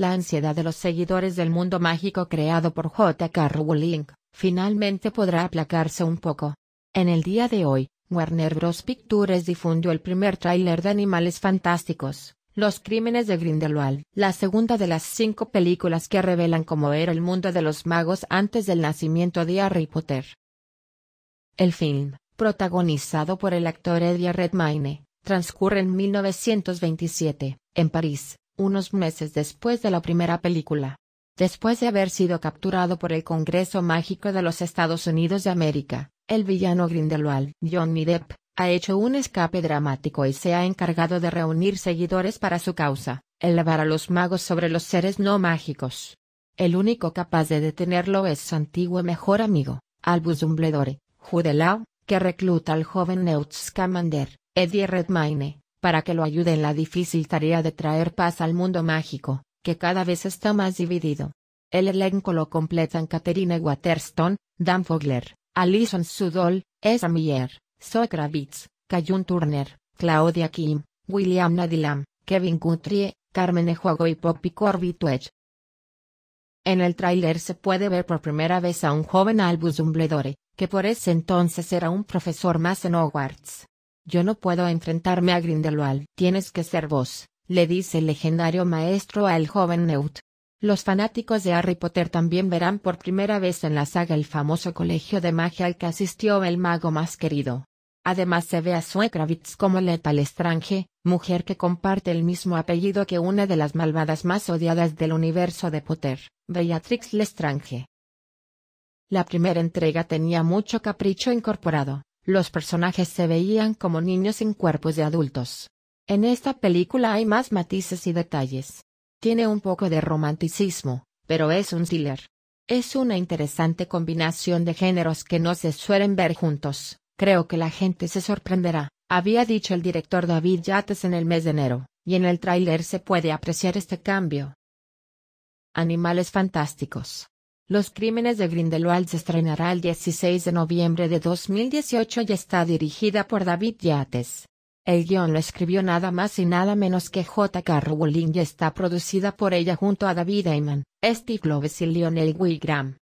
La ansiedad de los seguidores del mundo mágico creado por J.K. Rowling, finalmente podrá aplacarse un poco. En el día de hoy, Warner Bros. Pictures difundió el primer tráiler de Animales Fantásticos, Los Crímenes de Grindelwald, la segunda de las cinco películas que revelan cómo era el mundo de los magos antes del nacimiento de Harry Potter. El film, protagonizado por el actor Eddie Redmayne, transcurre en 1927, en París, unos meses después de la primera película. Después de haber sido capturado por el Congreso Mágico de los Estados Unidos de América, el villano Grindelwald, Johnny Depp, ha hecho un escape dramático y se ha encargado de reunir seguidores para su causa, elevar a los magos sobre los seres no mágicos. El único capaz de detenerlo es su antiguo mejor amigo, Albus Dumbledore, Jude Law, que recluta al joven Newt Scamander, Eddie Redmayne, para que lo ayude en la difícil tarea de traer paz al mundo mágico, que cada vez está más dividido. El elenco lo completan Katherine Waterstone, Dan Fogler, Alison Sudol, Esa Mier, Zoe Kravitz, Cayun Turner, Claudia Kim, William Nadilam, Kevin Guthrie, Carmen Ejuago y Poppy Corbett-Wedge. En el tráiler se puede ver por primera vez a un joven Albus Dumbledore, que por ese entonces era un profesor más en Hogwarts. Yo no puedo enfrentarme a Grindelwald. Tienes que ser vos, le dice el legendario maestro al joven Neut. Los fanáticos de Harry Potter también verán por primera vez en la saga el famoso colegio de magia al que asistió el mago más querido. Además se ve a Sue como Leta Lestrange, mujer que comparte el mismo apellido que una de las malvadas más odiadas del universo de Potter, Bellatrix Lestrange. La primera entrega tenía mucho capricho incorporado, los personajes se veían como niños en cuerpos de adultos. En esta película hay más matices y detalles. Tiene un poco de romanticismo, pero es un thriller. Es una interesante combinación de géneros que no se suelen ver juntos. Creo que la gente se sorprenderá, había dicho el director David Yates en el mes de enero, y en el tráiler se puede apreciar este cambio. Animales fantásticos. Los Crímenes de Grindelwald se estrenará el 16 de noviembre de 2018 y está dirigida por David Yates. El guión lo escribió nada más y nada menos que J.K. Rowling y está producida por ella junto a David Ayman, Steve Loves y Lionel Wigram.